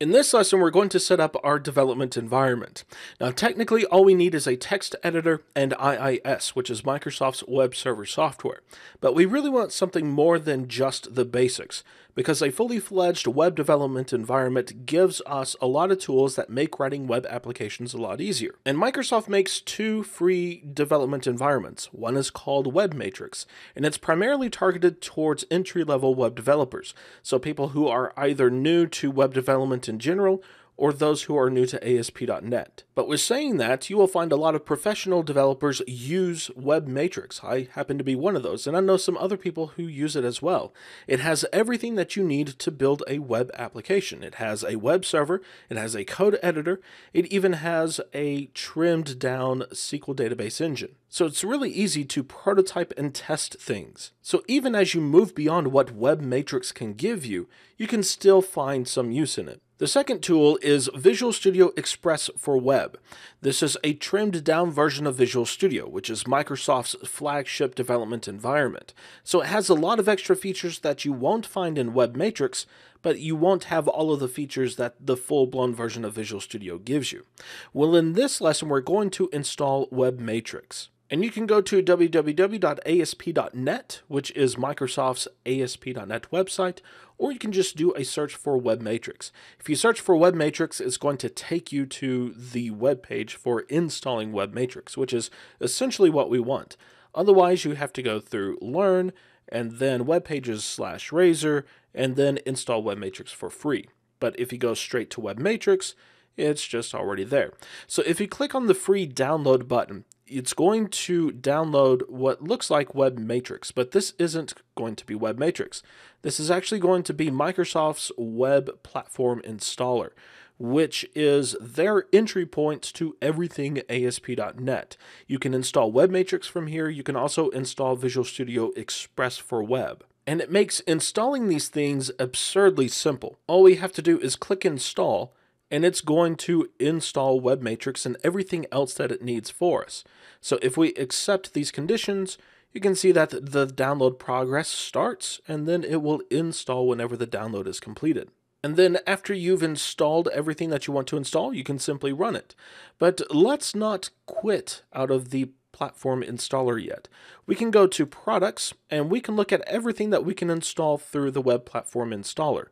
In this lesson, we're going to set up our development environment. Now, technically, all we need is a text editor and IIS, which is Microsoft's web server software. But we really want something more than just the basics because a fully fledged web development environment gives us a lot of tools that make writing web applications a lot easier. And Microsoft makes two free development environments. One is called Web Matrix, and it's primarily targeted towards entry level web developers, so people who are either new to web development in general or those who are new to ASP.NET. But with saying that, you will find a lot of professional developers use Web Matrix. I happen to be one of those, and I know some other people who use it as well. It has everything that you need to build a web application. It has a web server, it has a code editor, it even has a trimmed down SQL database engine. So it's really easy to prototype and test things. So even as you move beyond what Web Matrix can give you, you can still find some use in it. The second tool is Visual Studio Express for Web. This is a trimmed down version of Visual Studio, which is Microsoft's flagship development environment. So it has a lot of extra features that you won't find in Web Matrix, but you won't have all of the features that the full blown version of Visual Studio gives you. Well, in this lesson, we're going to install Web Matrix. And you can go to www.asp.net, which is Microsoft's ASP.NET website, or you can just do a search for WebMatrix. If you search for WebMatrix, it's going to take you to the web page for installing WebMatrix, which is essentially what we want. Otherwise, you have to go through Learn, and then Web Pages slash Razor, and then install WebMatrix for free. But if you go straight to WebMatrix, it's just already there. So if you click on the free download button, it's going to download what looks like Web Matrix, but this isn't going to be Web Matrix. This is actually going to be Microsoft's Web Platform Installer, which is their entry point to everything ASP.NET. You can install Web Matrix from here. You can also install Visual Studio Express for Web. And it makes installing these things absurdly simple. All we have to do is click install and it's going to install WebMatrix and everything else that it needs for us. So if we accept these conditions, you can see that the download progress starts and then it will install whenever the download is completed. And then after you've installed everything that you want to install, you can simply run it. But let's not quit out of the platform installer yet. We can go to products and we can look at everything that we can install through the web platform installer.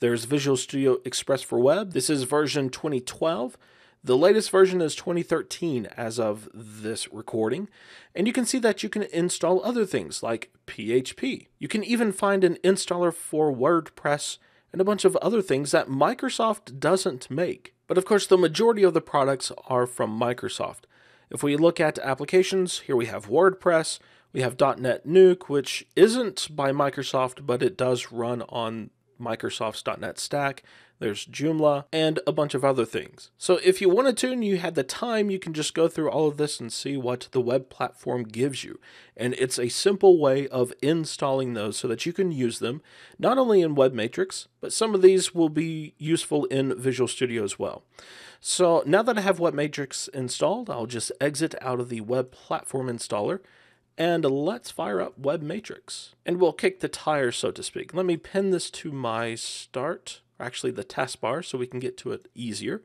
There's Visual Studio Express for Web. This is version 2012. The latest version is 2013 as of this recording. And you can see that you can install other things like PHP. You can even find an installer for WordPress and a bunch of other things that Microsoft doesn't make. But of course, the majority of the products are from Microsoft. If we look at applications, here we have WordPress, we have .NET Nuke, which isn't by Microsoft, but it does run on Microsoft's .NET Stack there's Joomla, and a bunch of other things. So if you wanted to and you had the time, you can just go through all of this and see what the web platform gives you. And it's a simple way of installing those so that you can use them not only in Web Matrix, but some of these will be useful in Visual Studio as well. So now that I have Web Matrix installed, I'll just exit out of the web platform installer and let's fire up Web Matrix. And we'll kick the tire, so to speak. Let me pin this to my start or actually the taskbar, so we can get to it easier.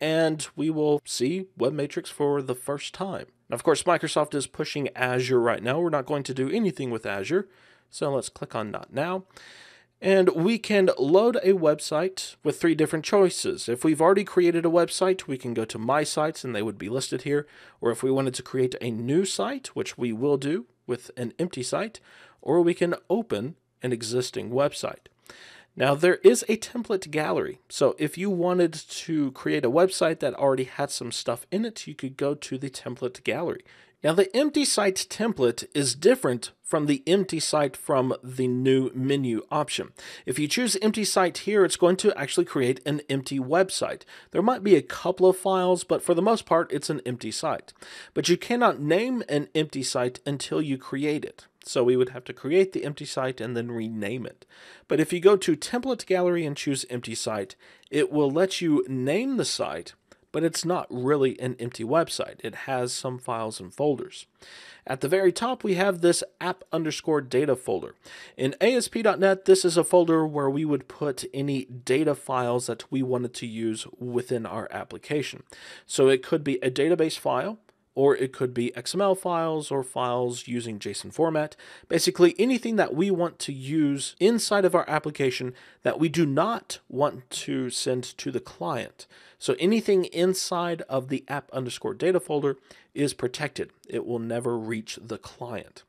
And we will see Web Matrix for the first time. Now, of course, Microsoft is pushing Azure right now. We're not going to do anything with Azure. So let's click on Not Now. And we can load a website with three different choices. If we've already created a website, we can go to My Sites and they would be listed here. Or if we wanted to create a new site, which we will do with an empty site, or we can open an existing website. Now there is a template gallery. So if you wanted to create a website that already had some stuff in it, you could go to the template gallery. Now the empty site template is different from the empty site from the new menu option. If you choose empty site here, it's going to actually create an empty website. There might be a couple of files, but for the most part, it's an empty site. But you cannot name an empty site until you create it. So we would have to create the empty site and then rename it. But if you go to template gallery and choose empty site, it will let you name the site, but it's not really an empty website. It has some files and folders. At the very top, we have this app underscore data folder. In ASP.NET, this is a folder where we would put any data files that we wanted to use within our application. So it could be a database file, or it could be XML files or files using JSON format. Basically, anything that we want to use inside of our application that we do not want to send to the client. So anything inside of the app underscore data folder is protected. It will never reach the client.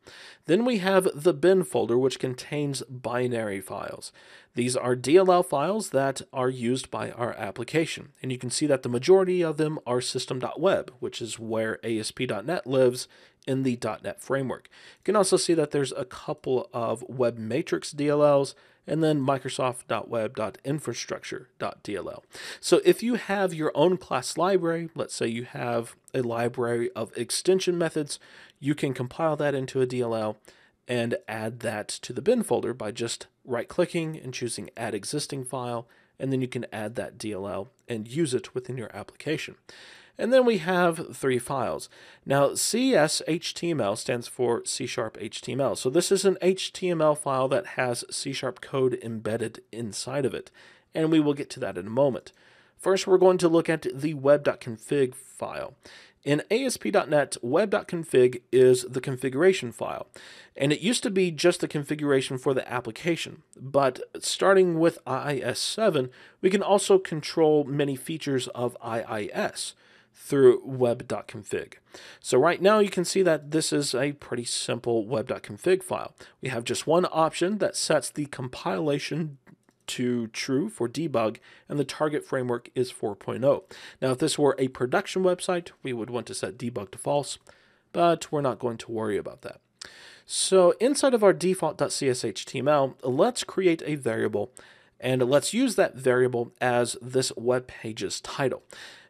Then we have the bin folder, which contains binary files. These are DLL files that are used by our application. And you can see that the majority of them are system.web, which is where ASP.NET lives in the .NET framework. You can also see that there's a couple of web matrix DLLs and then microsoft.web.infrastructure.dll. So if you have your own class library, let's say you have a library of extension methods, you can compile that into a DLL and add that to the bin folder by just right clicking and choosing add existing file and then you can add that DLL and use it within your application. And then we have three files. Now CSHTML stands for C Sharp HTML. So this is an HTML file that has C Sharp code embedded inside of it. And we will get to that in a moment. First, we're going to look at the web.config file. In ASP.NET, web.config is the configuration file, and it used to be just the configuration for the application. But starting with IIS 7, we can also control many features of IIS through web.config. So right now you can see that this is a pretty simple web.config file. We have just one option that sets the compilation to true for debug, and the target framework is 4.0. Now, if this were a production website, we would want to set debug to false, but we're not going to worry about that. So inside of our default.cshtml, let's create a variable, and let's use that variable as this web page's title.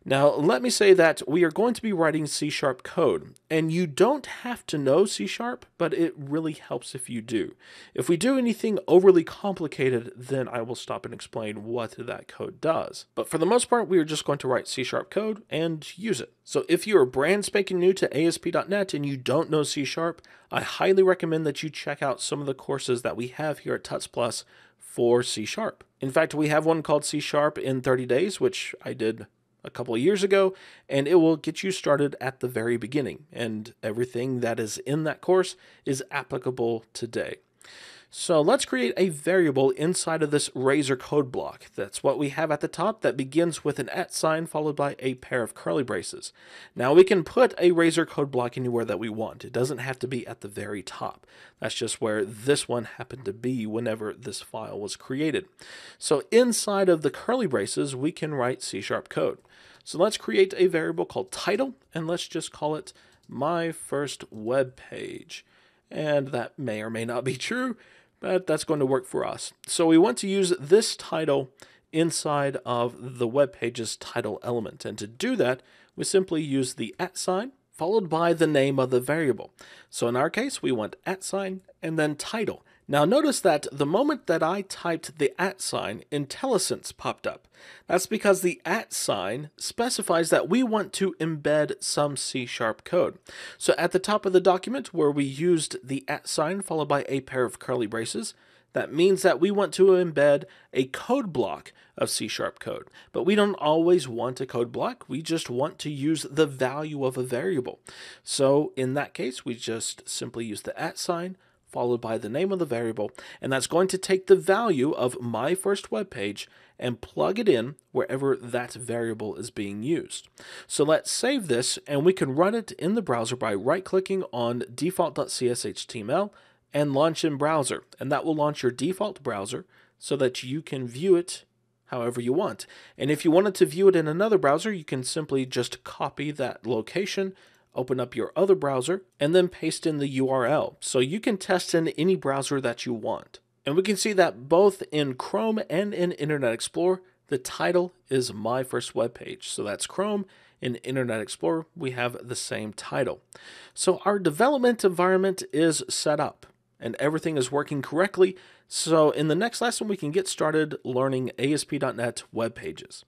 Now, let me say that we are going to be writing C sharp code, and you don't have to know C sharp, but it really helps if you do. If we do anything overly complicated, then I will stop and explain what that code does. But for the most part, we are just going to write C sharp code and use it. So if you are brand spanking new to ASP.NET and you don't know C sharp, I highly recommend that you check out some of the courses that we have here at Tuts Plus for C sharp. In fact, we have one called C sharp in 30 days, which I did a couple of years ago, and it will get you started at the very beginning. And everything that is in that course is applicable today. So let's create a variable inside of this razor code block. That's what we have at the top that begins with an at sign followed by a pair of curly braces. Now we can put a razor code block anywhere that we want. It doesn't have to be at the very top. That's just where this one happened to be whenever this file was created. So inside of the curly braces, we can write C-sharp code. So let's create a variable called title, and let's just call it my first web page. And that may or may not be true, that, that's going to work for us. So we want to use this title inside of the web page's title element. And to do that, we simply use the at sign followed by the name of the variable. So in our case, we want at sign and then title. Now notice that the moment that I typed the at sign, IntelliSense popped up. That's because the at sign specifies that we want to embed some C-sharp code. So at the top of the document where we used the at sign followed by a pair of curly braces, that means that we want to embed a code block of C sharp code, but we don't always want a code block. We just want to use the value of a variable. So in that case, we just simply use the at sign followed by the name of the variable, and that's going to take the value of my first web page and plug it in wherever that variable is being used. So let's save this and we can run it in the browser by right clicking on default.cshtml and launch in browser. And that will launch your default browser so that you can view it however you want. And if you wanted to view it in another browser, you can simply just copy that location open up your other browser, and then paste in the URL. So you can test in any browser that you want. And we can see that both in Chrome and in Internet Explorer, the title is My First Web Page. So that's Chrome. In Internet Explorer, we have the same title. So our development environment is set up and everything is working correctly. So in the next lesson, we can get started learning ASP.NET web pages.